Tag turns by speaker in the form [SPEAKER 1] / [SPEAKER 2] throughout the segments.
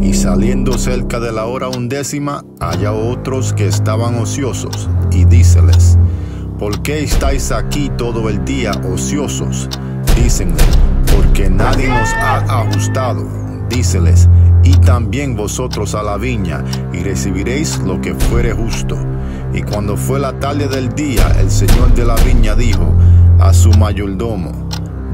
[SPEAKER 1] Y saliendo cerca de la hora undécima, halló otros que estaban ociosos, y díceles, ¿por qué estáis aquí todo el día ociosos? Dícenle, porque nadie nos ha ajustado. Díceles, y también vosotros a la viña, y recibiréis lo que fuere justo. Y cuando fue la tarde del día, el señor de la viña dijo a su mayordomo,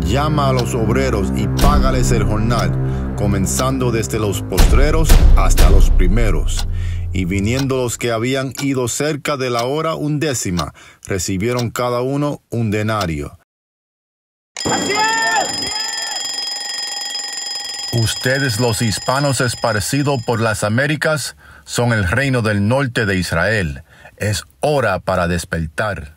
[SPEAKER 1] Llama a los obreros y págales el jornal, comenzando desde los postreros hasta los primeros. Y viniendo los que habían ido cerca de la hora undécima, recibieron cada uno un denario. Ustedes los hispanos esparcidos por las Américas son el reino del norte de Israel. Es hora para despertar.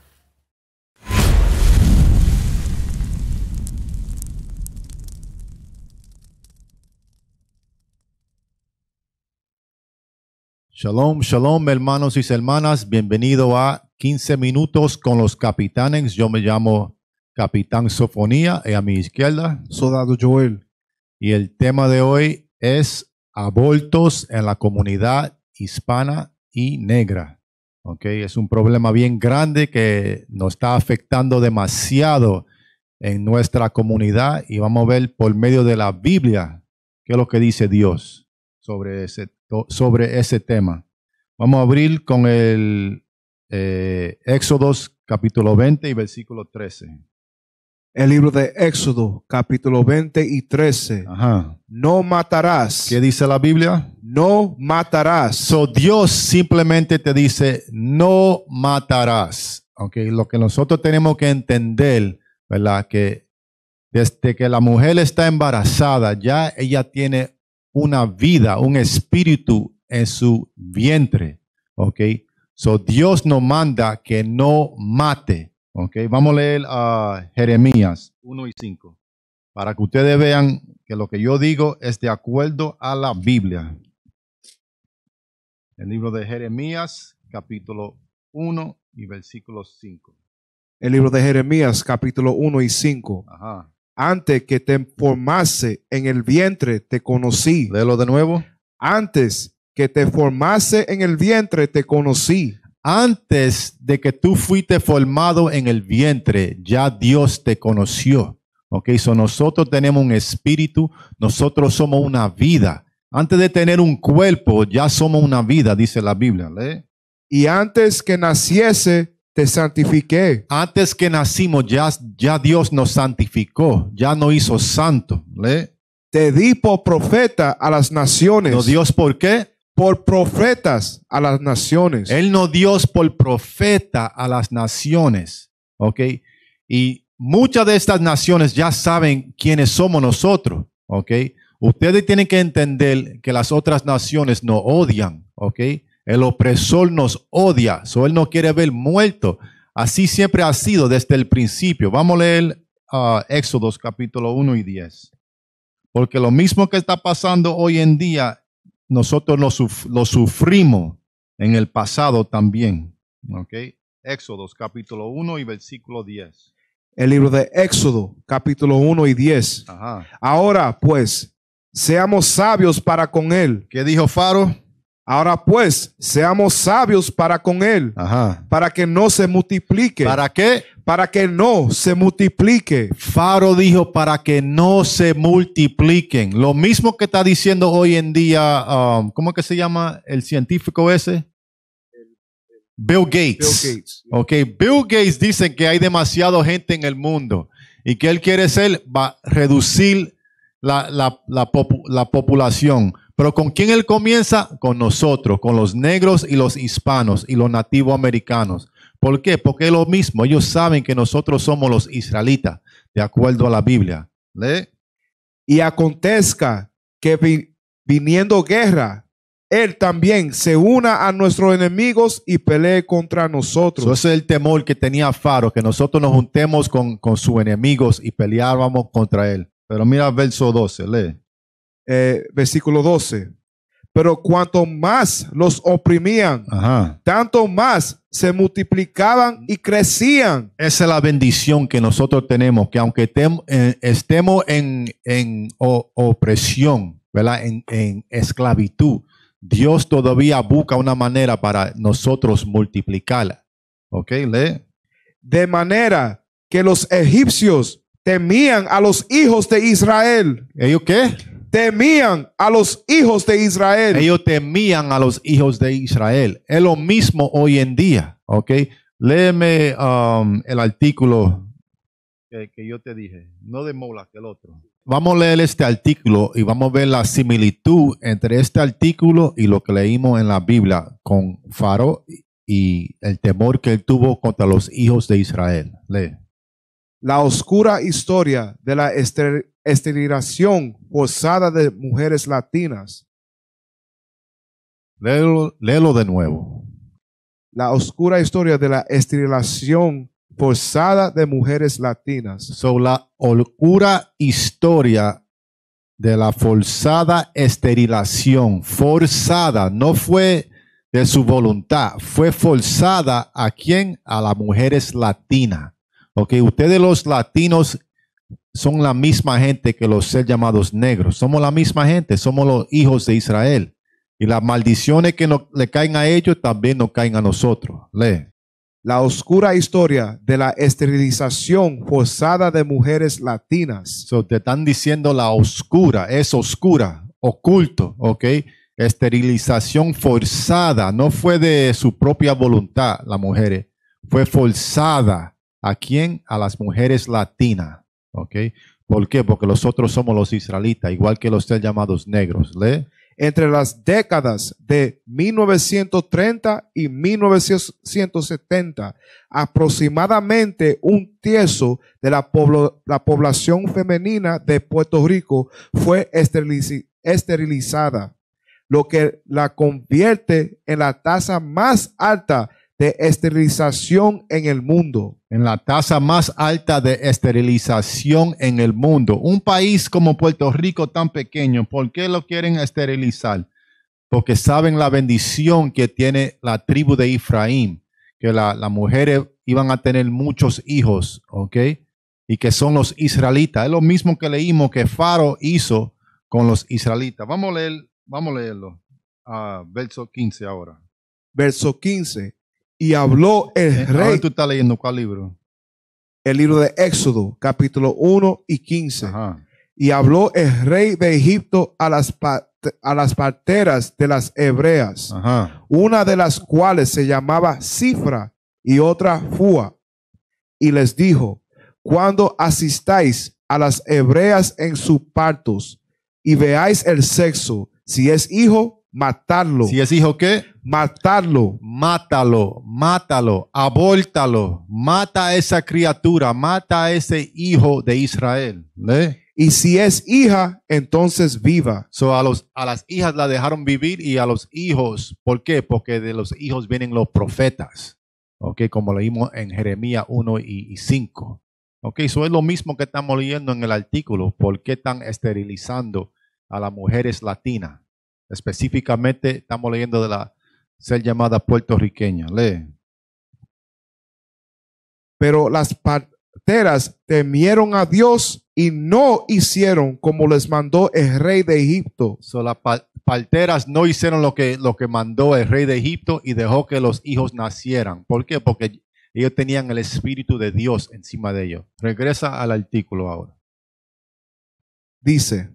[SPEAKER 1] Shalom, shalom, hermanos y hermanas. Bienvenido a 15 minutos con los capitanes. Yo me llamo Capitán Sofonía y eh, a mi izquierda, Soldado Joel. Y el tema de hoy es abortos en la comunidad hispana y negra. Okay, es un problema bien grande que nos está afectando demasiado en nuestra comunidad y vamos a ver por medio de la Biblia qué es lo que dice Dios sobre ese sobre ese tema. Vamos a abrir con el
[SPEAKER 2] eh, Éxodos capítulo 20
[SPEAKER 1] y versículo 13.
[SPEAKER 2] El libro de Éxodo, capítulo 20 y 13. No matarás. ¿Qué dice la Biblia? No matarás. So Dios simplemente te dice, no
[SPEAKER 1] matarás. lo que nosotros tenemos que entender, ¿verdad? Que desde que la mujer está embarazada, ya ella tiene una vida, un espíritu en su vientre. ¿Ok? So Dios nos manda que no mate. ¿Ok? Vamos a leer a ah, Jeremías 1 y 5 para que ustedes vean que lo que yo digo es de acuerdo a la
[SPEAKER 2] Biblia.
[SPEAKER 1] El libro de Jeremías, capítulo 1 y versículo 5.
[SPEAKER 2] El libro de Jeremías, capítulo 1 y 5. Ajá. Antes que te formase en el vientre, te conocí. Léelo de nuevo. Antes que te formase en el vientre, te conocí.
[SPEAKER 1] Antes de que tú fuiste formado en el vientre, ya Dios te conoció. Ok, so nosotros tenemos un espíritu, nosotros somos una vida. Antes de tener un cuerpo, ya somos una vida, dice la Biblia. Y antes que naciese, te santifiqué. Antes que nacimos, ya, ya Dios nos
[SPEAKER 2] santificó, ya nos hizo santo. ¿le? Te di por profeta a las naciones. ¿No Dios por qué? Por profetas a las naciones. Él no dio por
[SPEAKER 1] profeta a las naciones. ¿Ok? Y muchas de estas naciones ya saben quiénes somos nosotros. ¿Ok? Ustedes tienen que entender que las otras naciones no odian. ¿Ok? El opresor nos odia, o él no quiere ver muerto. Así siempre ha sido desde el principio. Vamos a leer ah, Éxodos capítulo 1 y 10. Porque lo mismo que está pasando hoy en día, nosotros lo, lo sufrimos en el pasado también. Okay. Éxodos capítulo 1 y versículo 10.
[SPEAKER 2] El libro de Éxodo capítulo 1 y 10. Ahora pues, seamos sabios para con él. ¿Qué dijo Faro? Ahora pues, seamos sabios para con él, para que no se multiplique. ¿Para qué? Para que no se multiplique.
[SPEAKER 1] Faro dijo, para que no se multipliquen. Lo mismo que está diciendo hoy en día, um, ¿cómo es que se llama el científico ese? Bill Gates. Bill Gates. Ok, Bill Gates dice que hay demasiada gente en el mundo y que él quiere ser, va, reducir la, la, la, población. Pero ¿con quién él comienza? Con nosotros, con los negros y los hispanos y los nativos americanos. ¿Por qué? Porque es lo mismo. Ellos saben que nosotros somos los israelitas, de
[SPEAKER 2] acuerdo a la Biblia. ¿Lee? Y acontezca que viniendo guerra, él también se una a nuestros enemigos y pelee contra nosotros. Ese es el temor que tenía Faro, que nosotros nos juntemos con, con sus enemigos y peleábamos contra él. Pero mira el verso 12, lee. Eh, versículo 12. Pero cuanto más los oprimían, tanto más se multiplicaban y crecían. Esa es la bendición que nosotros tenemos, que aunque
[SPEAKER 1] eh, estemos en, opresión, ¿verdad? En, esclavitud, Dios todavía busca una manera para nosotros multiplicarla.
[SPEAKER 2] ¿Ok? Lee. De manera que los egipcios temían a los hijos de Israel. ¿Ellos qué? temían a los hijos de Israel. Ellos temían a los hijos de Israel. Es lo mismo hoy en día,
[SPEAKER 1] ¿ok? Léeme um, el artículo que, yo te dije, no de Mola, que el otro. Vamos a leer este artículo y vamos a ver la similitud entre este artículo y lo que leímos en la Biblia con Faro y el temor que él tuvo contra los hijos de Israel. Lee
[SPEAKER 2] la oscura historia de la esterilización forzada de mujeres latinas. Léelo, de nuevo. La oscura historia de la esterilización forzada de mujeres latinas. Sobre la oscura historia de la forzada esterilización.
[SPEAKER 1] Forzada, no fue de su voluntad, fue forzada a quién? A las mujeres latinas ustedes los latinos son la misma gente que los ser llamados negros. Somos la misma gente, somos los hijos de
[SPEAKER 2] Israel. Y las maldiciones que le caen a ellos también nos caen a nosotros. Lee. La oscura historia de la esterilización forzada de mujeres latinas. So, te están diciendo la oscura, es oscura, oculto, ¿ok?
[SPEAKER 1] Esterilización forzada, no fue de su propia voluntad, las mujeres, fue forzada ¿A quién? A las mujeres latinas. ¿Por qué? Porque nosotros somos los israelitas, igual que los llamados negros.
[SPEAKER 2] Entre las décadas de 1930 y 1970, aproximadamente un tieso de la, población femenina de Puerto Rico fue esterilizada, lo que la convierte en la tasa más alta de esterilización en el mundo. En la tasa más alta de esterilización
[SPEAKER 1] en el mundo. Un país como Puerto Rico tan pequeño, ¿por qué lo quieren esterilizar? Porque saben la bendición que tiene la tribu de Efraín, que las mujeres iban a tener muchos hijos, ¿ok? Y que son los israelitas. Es lo mismo que leímos que Faro hizo con los israelitas. Vamos a, leer, vamos a leerlo. Ah, verso 15 ahora.
[SPEAKER 2] Verso 15. Y habló el eh, rey. tú estás leyendo cuál libro? El libro de Éxodo, capítulo 1 y 15. Y habló el rey de Egipto a las, a las parteras de las hebreas, una de las cuales se llamaba Cifra y otra Fua. Y les dijo, cuando asistáis a las hebreas en sus partos y veáis el sexo, si es hijo, matarlo. Si es hijo, ¿qué? Matarlo. Mátalo, mátalo,
[SPEAKER 1] abórtalo, mata a esa criatura, mata a ese hijo de Israel. Y si es hija, entonces viva. So a, los, a las hijas la dejaron vivir y a los hijos, ¿por qué? Porque de los hijos vienen los profetas. Ok, como leímos en Jeremías 1 y, 5. Ok, eso es lo mismo que estamos leyendo en el artículo. ¿Por qué están esterilizando a las mujeres latinas?
[SPEAKER 2] Específicamente estamos leyendo de la ser llamada puertorriqueña. Lee. Pero las parteras temieron a Dios y no hicieron como les mandó el rey de Egipto. las
[SPEAKER 1] parteras no hicieron lo que, lo que mandó el rey de Egipto y dejó que los hijos nacieran. ¿Por qué? Porque ellos tenían el Espíritu de Dios encima de ellos. Regresa al artículo ahora.
[SPEAKER 2] Dice,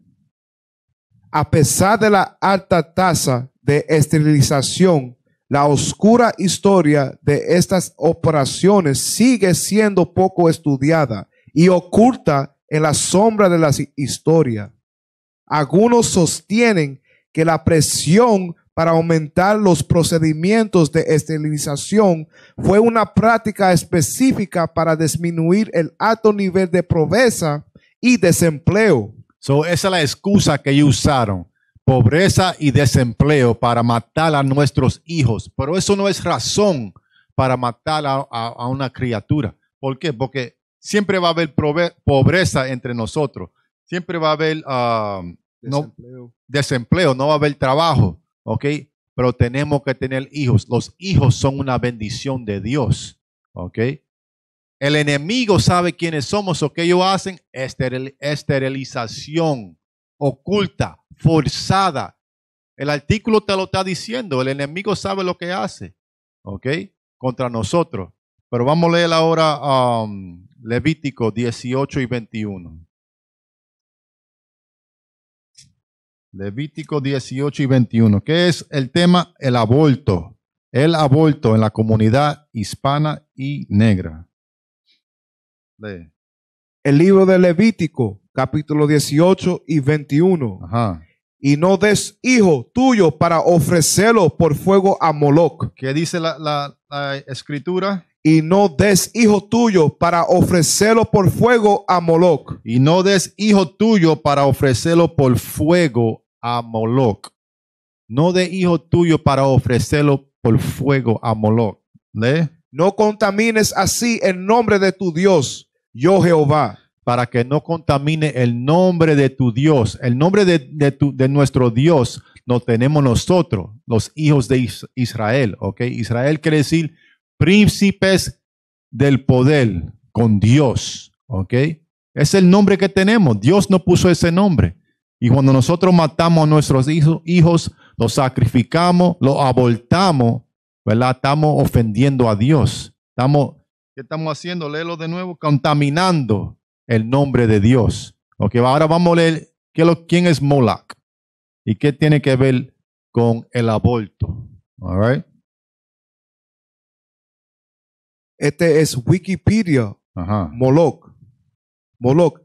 [SPEAKER 2] a pesar de la alta tasa de esterilización, la oscura historia de estas operaciones sigue siendo poco estudiada y oculta en la sombra de la historia. Algunos sostienen que la presión para aumentar los procedimientos de esterilización fue una práctica específica para disminuir el alto nivel de pobreza y desempleo esa es la excusa que ellos usaron. Pobreza
[SPEAKER 1] y desempleo para matar a nuestros hijos. Pero eso no es razón para matar a, una criatura. ¿Por qué? Porque siempre va a haber pobreza entre nosotros. Siempre va a haber ah, No, desempleo, no va a haber trabajo. ¿Ok? Pero tenemos que tener hijos. Los hijos son una bendición de Dios. ¿Ok? El enemigo sabe quiénes somos o qué ellos hacen. esterilización oculta, forzada. El artículo te lo está diciendo. El enemigo sabe lo que hace. ¿Ok? Contra nosotros. Pero vamos a leer ahora um, Levítico 18 y 21. Levítico 18 y 21, ¿Qué es el tema el aborto, el aborto en la comunidad hispana y negra.
[SPEAKER 2] El libro de Levítico, capítulo 18 y 21. Y no des hijo tuyo para ofrecerlo por fuego a Moloch.
[SPEAKER 1] ¿Qué dice la, escritura?
[SPEAKER 2] y no des hijo tuyo para ofrecerlo por fuego a Moloch. Y no des hijo tuyo para ofrecerlo por fuego a Moloch. No des hijo tuyo para ofrecerlo por fuego a Moloch. No contamines así el nombre de tu Dios yo Jehová, para que no
[SPEAKER 1] contamine el nombre de tu Dios. El nombre de, nuestro Dios lo tenemos nosotros, los hijos de Israel, ¿ok? Israel quiere decir príncipes del poder con Dios, ¿ok? Es el nombre que tenemos. Dios no puso ese nombre. Y cuando nosotros matamos a nuestros hijos, los sacrificamos, los abortamos, ¿verdad? Estamos ofendiendo a Dios. Estamos ¿Qué estamos haciendo? Léelo de nuevo. Contaminando el nombre de Dios. Ok, ahora vamos a leer lo, quién es Moloch y qué tiene que ver
[SPEAKER 2] con el aborto. All Este es Wikipedia. Moloch. Moloch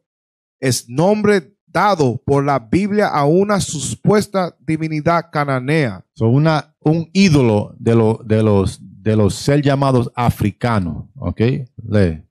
[SPEAKER 2] es nombre dado por la Biblia a una supuesta divinidad cananea. son una, un ídolo de, lo, de los de los ser llamados africanos, ¿ok?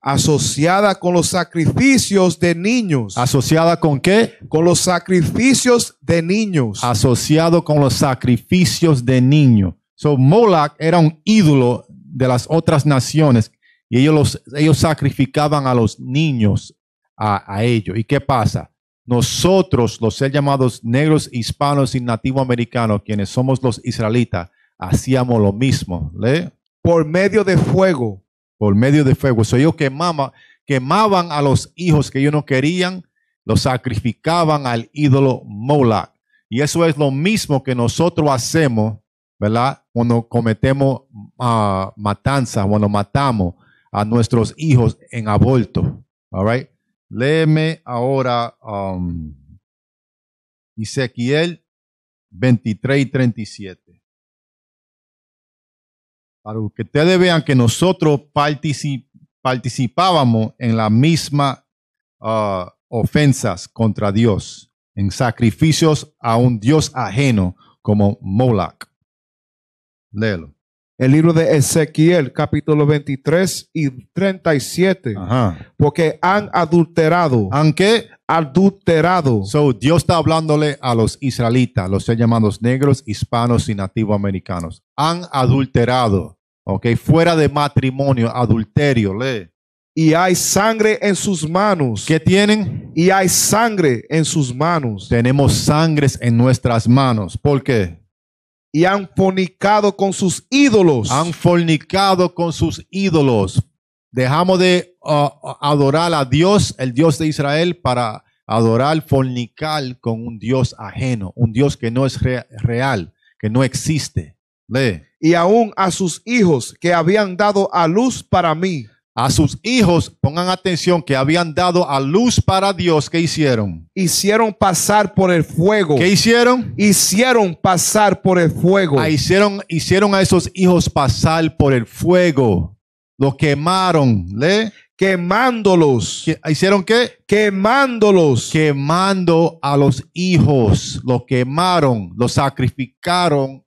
[SPEAKER 2] Asociada con los sacrificios de niños. ¿Asociada con qué? Con los sacrificios de niños. Asociado con
[SPEAKER 1] los sacrificios de niños. So, Moloch era un ídolo de las otras naciones y ellos, los, ellos sacrificaban a los niños a, ellos. ¿Y qué pasa? Nosotros, los ser llamados negros, hispanos y americanos, quienes somos los israelitas, hacíamos lo mismo. ¿le? por medio de fuego. Por medio de fuego. yo ellos quemaban a los hijos que ellos no querían, los sacrificaban al ídolo Moloch. Y eso es lo mismo que nosotros hacemos, ¿verdad? Cuando cometemos ah, matanzas, cuando matamos a nuestros hijos en aborto. All right? Léeme ahora um, Ezequiel 23 y 37 para que ustedes vean que nosotros participábamos en las mismas ah, ofensas contra Dios, en sacrificios a un Dios ajeno
[SPEAKER 2] como Moloch. Léelo. El libro de Ezequiel, capítulo 23 y 37. Porque han adulterado. ¿Han qué? Adulterado. Dios está hablándole a los israelitas, los llamados negros,
[SPEAKER 1] hispanos y nativos americanos. Han adulterado fuera de matrimonio, adulterio, lee. Y hay sangre en sus manos. ¿Qué tienen? Y hay sangre en sus manos. Tenemos sangres en nuestras manos. ¿Por qué? Y han fornicado con sus ídolos. Han fornicado con sus ídolos. Dejamos de uh, adorar a Dios, el Dios de Israel, para adorar, fornicar con un Dios ajeno, un Dios que no es real,
[SPEAKER 2] que no existe. Lee y aún a sus hijos que habían dado a luz para mí. A sus hijos, pongan atención, que habían dado a luz para
[SPEAKER 1] Dios, ¿qué hicieron? Hicieron pasar por el fuego. ¿Qué hicieron? Hicieron pasar por el fuego. Ah, hicieron, hicieron a esos hijos pasar por el fuego. Lo quemaron, ¿le? quemándolos. ¿Hicieron qué? Quemándolos. Quemando a los hijos. Los quemaron, los sacrificaron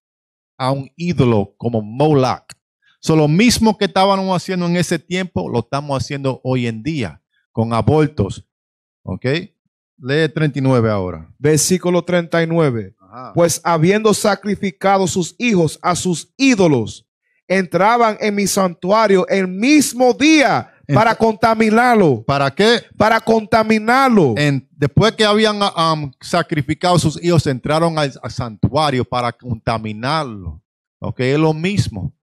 [SPEAKER 1] a un ídolo como Moloch. Son lo mismo que estaban haciendo en ese tiempo, lo estamos haciendo hoy en día, con abortos. ¿Ok?
[SPEAKER 2] Lee 39 ahora. Versículo 39. Pues habiendo sacrificado sus hijos a sus ídolos, entraban en mi santuario el mismo día para contaminarlo. ¿Para qué? Para contaminarlo.
[SPEAKER 1] después que habían sacrificado sus hijos, entraron al, santuario para contaminarlo. Ok, es lo mismo.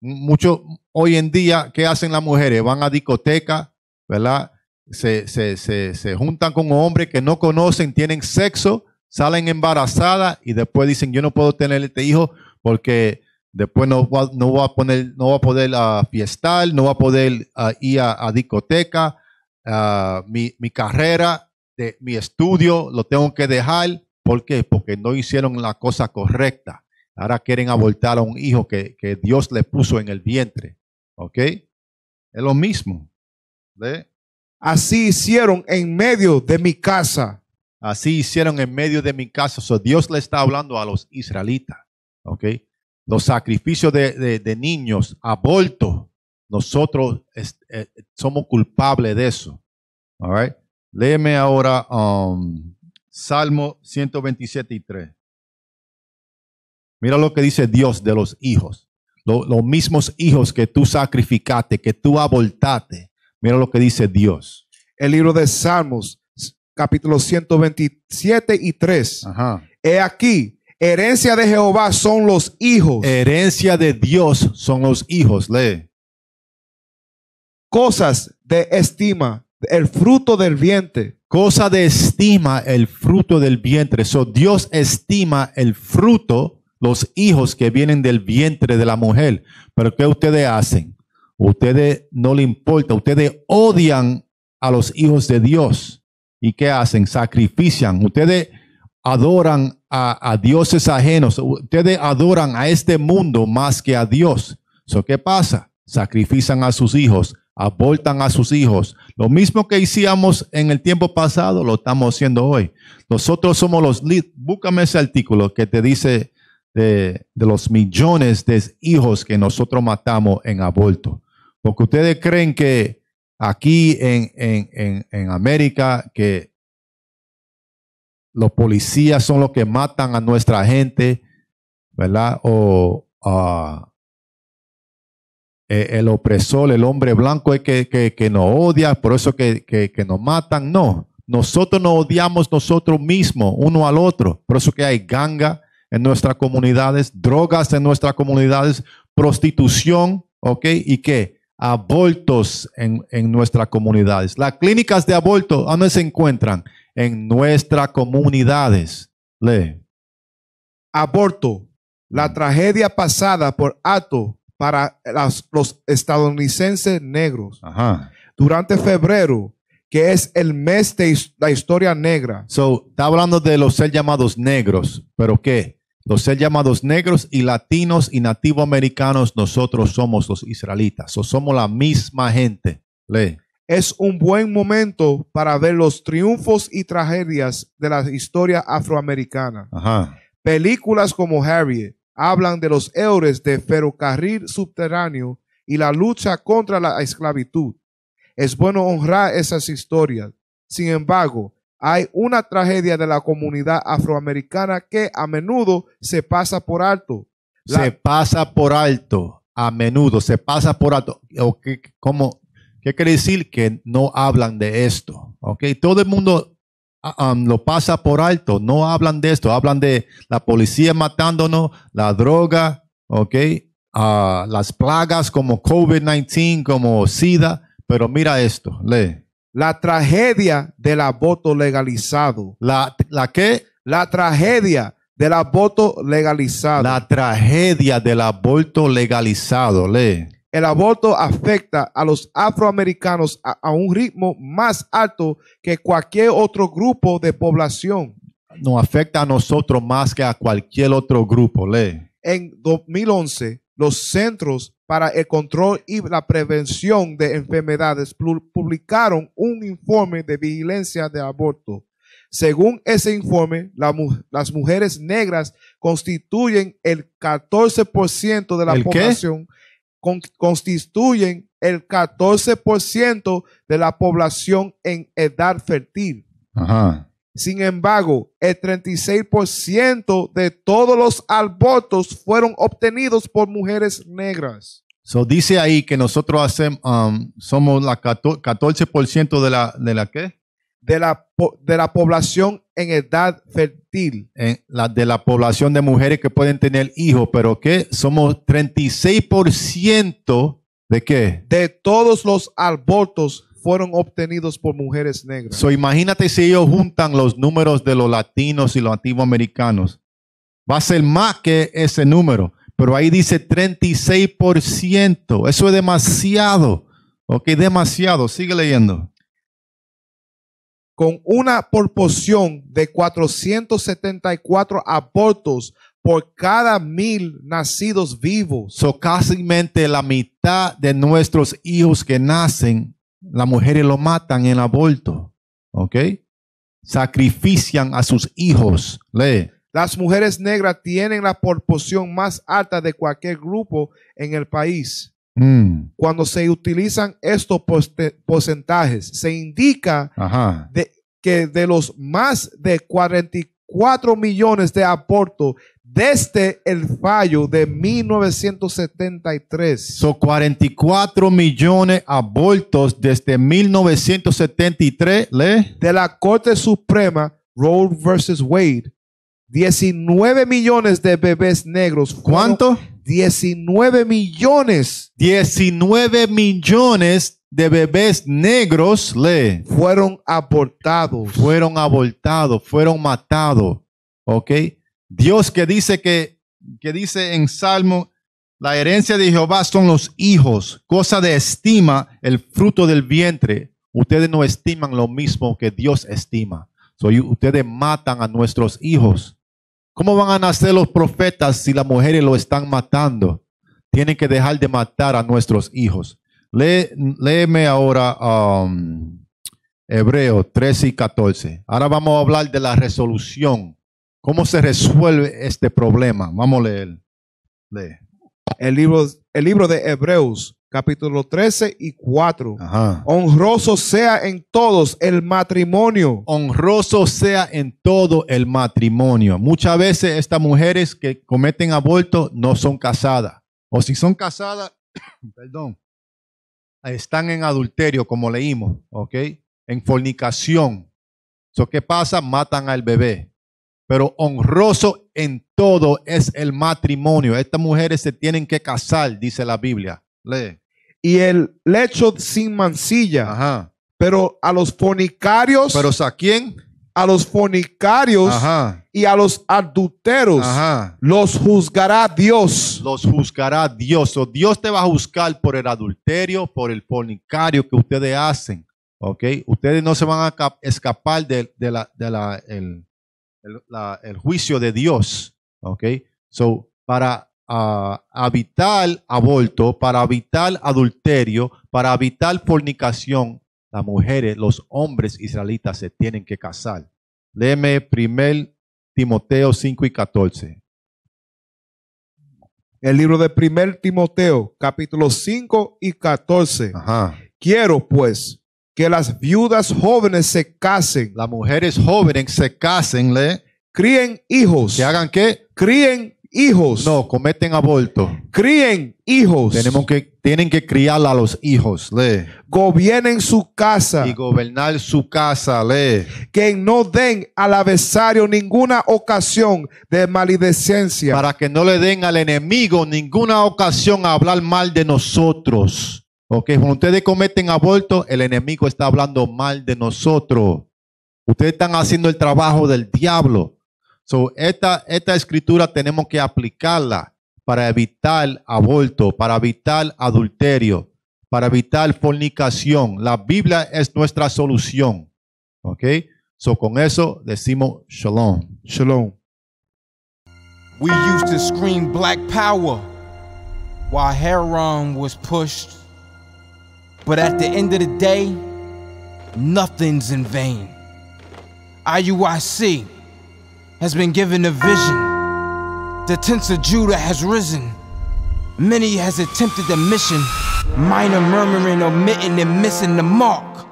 [SPEAKER 1] Muchos hoy en día, ¿qué hacen las mujeres? Van a discoteca, ¿verdad? Se, se juntan con hombres que no conocen, tienen sexo, salen embarazadas y después dicen, yo no puedo tener este hijo porque Después no va, no a, no va a poder ah, fiestar, no va a poder ah, ir a, discoteca. Ah, mi, carrera, de, mi estudio, lo tengo que dejar. ¿Por qué? Porque no hicieron la cosa correcta. Ahora quieren abortar a un hijo que, Dios le puso en el vientre. ¿Ok? Es lo mismo. ¿Ve? Así hicieron en medio de mi casa. Así hicieron en medio de mi casa. So, Dios le está hablando a los israelitas. ¿Ok? los sacrificios de, de, niños, abortos, nosotros eh, somos culpables de eso. All right? Léeme ahora um, Salmo 127 y 3. Mira lo que dice Dios de los hijos. los mismos hijos que tú sacrificaste,
[SPEAKER 2] que tú abortaste. Mira lo que dice Dios. El libro de Salmos, capítulo 127 y 3. Ajá. He aquí, Herencia de Jehová son los hijos. Herencia de Dios son los hijos. Lee. Cosas de estima, el fruto del vientre. Cosa
[SPEAKER 1] de estima, el fruto del vientre. So, Dios estima el fruto, los hijos que vienen del vientre de la mujer. Pero ¿qué ustedes hacen? Ustedes no le importa, ustedes odian a los hijos de Dios. ¿Y qué hacen? Sacrifician. Ustedes adoran a, dioses ajenos. Ustedes adoran a este mundo más que a Dios. ¿Qué pasa? Sacrifican a sus hijos, abortan a sus hijos. Lo mismo que hacíamos en el tiempo pasado, lo estamos haciendo hoy. Nosotros somos los... Búscame ese artículo que te dice de, los millones de hijos que nosotros matamos en aborto. Porque ustedes creen que aquí en, en América, que los policías son los que matan a nuestra gente, ¿verdad? O ah, e, el opresor, el hombre blanco es que, que, nos odia, por eso que, nos matan. No, nosotros nos odiamos nosotros mismos, uno al otro. Por eso que hay ganga en nuestras comunidades, drogas en nuestras comunidades, prostitución, ¿ok? ¿Y qué? Abortos en, en nuestras comunidades. Las clínicas de aborto, ¿a dónde se encuentran?
[SPEAKER 2] en nuestras comunidades. Lee. Aborto. La mm. tragedia pasada por acto para los estadounidenses negros. Durante febrero, que es el mes de la historia negra. So, está hablando de los ser llamados negros, pero ¿qué? Los ser
[SPEAKER 1] llamados negros y latinos y americanos, nosotros somos los israelitas. O somos la misma gente. Lee
[SPEAKER 2] es un buen momento para ver los triunfos y tragedias de la historia afroamericana. Películas como Harriet hablan de los héroes de ferrocarril subterráneo y la lucha contra la esclavitud. Es bueno honrar esas historias. Sin embargo, hay una tragedia de la comunidad afroamericana que a menudo se pasa por alto.
[SPEAKER 1] se pasa por alto, a menudo se pasa por alto. ¿Cómo? ¿Qué quiere decir? Que no hablan de esto. ¿ok? Todo el mundo ah, um, lo pasa por alto. No hablan de esto. Hablan de la policía matándonos, la droga, ¿ok? Ah, las plagas como COVID-19,
[SPEAKER 2] como SIDA. Pero mira esto, lee. La tragedia del aborto legalizado. ¿La, la qué? La tragedia del aborto legalizado. La tragedia del aborto legalizado, lee el aborto afecta a los afroamericanos a, un ritmo más alto que cualquier otro grupo de población. No afecta a nosotros más que a cualquier otro grupo, En 2011, los Centros para el Control y la Prevención de Enfermedades publicaron un informe de vigilancia de aborto. Según ese informe, las mujeres negras constituyen el 14% de la población constituyen el 14% de la población en edad fértil. Sin embargo, el 36% de todos los abortos fueron obtenidos por mujeres negras.
[SPEAKER 1] So dice ahí que nosotros hacemos, um, somos la 14% de la, de la qué? de la, de la población en edad fértil. de la población de mujeres que pueden tener hijos, pero que somos 36% de qué?
[SPEAKER 2] De todos los abortos fueron obtenidos por mujeres negras.
[SPEAKER 1] So, imagínate si ellos juntan los números de los latinos y los latinoamericanos. Va a ser más que ese número, pero ahí dice 36%. Eso es demasiado.
[SPEAKER 2] Ok, demasiado. Sigue leyendo con una proporción de 474 abortos por cada mil nacidos vivos. So, casi la mitad de nuestros
[SPEAKER 1] hijos que nacen, las mujeres lo matan en aborto. ¿Ok? Sacrifician a sus hijos.
[SPEAKER 2] Las mujeres negras tienen la proporción más alta de cualquier grupo en el país. Mm. Cuando se utilizan estos porcentajes, se indica De, que de los más de 44 millones de abortos desde el fallo de 1973. Son 44 millones de abortos desde 1973, ¿le? De la Corte Suprema, Roe versus Wade. 19 millones de bebés negros. ¿Cuánto? 19 millones.
[SPEAKER 1] 19 millones de bebés negros le fueron abortados. Fueron abortados, fueron matados. ¿Ok? Dios que dice que, que dice en Salmo, la herencia de Jehová son los hijos, cosa de estima, el fruto del vientre. Ustedes no estiman lo mismo que Dios estima. So, ustedes matan a nuestros hijos ¿Cómo van a nacer los profetas si las mujeres lo están matando? Tienen que dejar de matar a nuestros hijos. Lee, léeme ahora um, Hebreo 13 y 14. Ahora vamos a hablar de la resolución. ¿Cómo se resuelve este problema? Vamos
[SPEAKER 2] a leer. Lee el libro, el libro de Hebreos, capítulo 13 y 4. Honroso sea en todos el matrimonio.
[SPEAKER 1] Honroso sea en todo el matrimonio. Muchas veces estas mujeres que cometen aborto no son casadas. O si son casadas, perdón, están en adulterio, como leímos, ¿ok? En fornicación. So, ¿Qué pasa? Matan al bebé pero honroso en todo es el matrimonio. Estas mujeres se tienen que casar, dice la Biblia. Lee. Y el
[SPEAKER 2] lecho sin mancilla. Ajá. Pero a los fornicarios. ¿Pero a quién? A los fornicarios Ajá. y a los adulteros los
[SPEAKER 1] juzgará Dios. Los juzgará Dios. O Dios te va a juzgar por el adulterio, por el fornicario que ustedes hacen. ¿Ok? Ustedes no se van a escapar de, la, el, juicio de Dios. ¿Ok? So, para ah, habitar evitar aborto, para evitar adulterio, para evitar fornicación, las mujeres, los hombres israelitas se tienen que
[SPEAKER 2] casar. Léeme 1 Timoteo 5 y 14. El libro de 1 Timoteo, capítulo 5 y 14. Ajá. Quiero pues que las viudas jóvenes se casen. Las mujeres jóvenes se casen, ¿le? Críen hijos. ¿Que hagan qué? Críen
[SPEAKER 1] hijos. No, cometen aborto. Críen hijos. Tenemos que, tienen que criar a los
[SPEAKER 2] hijos, ¿le? Gobiernen su casa. Y gobernar su casa, ¿le? Que no den al adversario ninguna ocasión de maledicencia. Para que no le den al enemigo ninguna ocasión a hablar mal de nosotros. Ok,
[SPEAKER 1] cuando ustedes cometen aborto, el enemigo está hablando mal de nosotros. Ustedes están haciendo el trabajo del diablo. So, esta, esta escritura tenemos que aplicarla para evitar aborto, para evitar adulterio, para evitar fornicación. La Biblia es nuestra solución. Ok, so con eso decimos shalom. Shalom.
[SPEAKER 2] We used to scream black power while Heron was pushed But at the end of the day, nothing's in vain. IUIC has been given a vision. The tents of Judah has risen. Many has attempted the mission, minor murmuring, omitting, and missing the mark.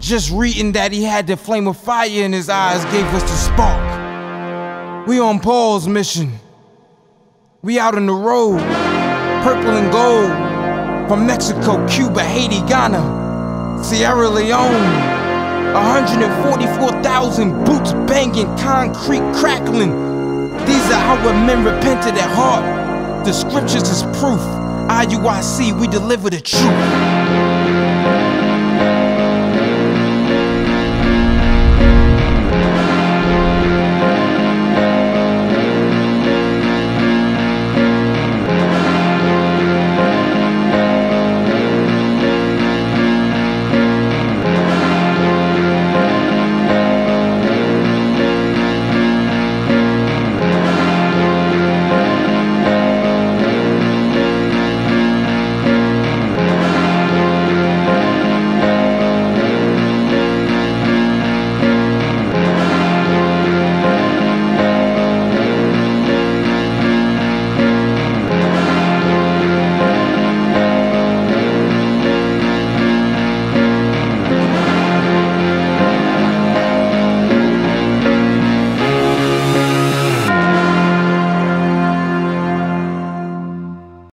[SPEAKER 2] Just reading that he had the flame of fire in his eyes gave us the spark. We on Paul's mission. We out on the road, purple and gold from Mexico, Cuba, Haiti, Ghana, Sierra Leone. 144,000 boots banging, concrete crackling. These are our men repented at heart. The scriptures is proof. IUIC, we deliver the truth.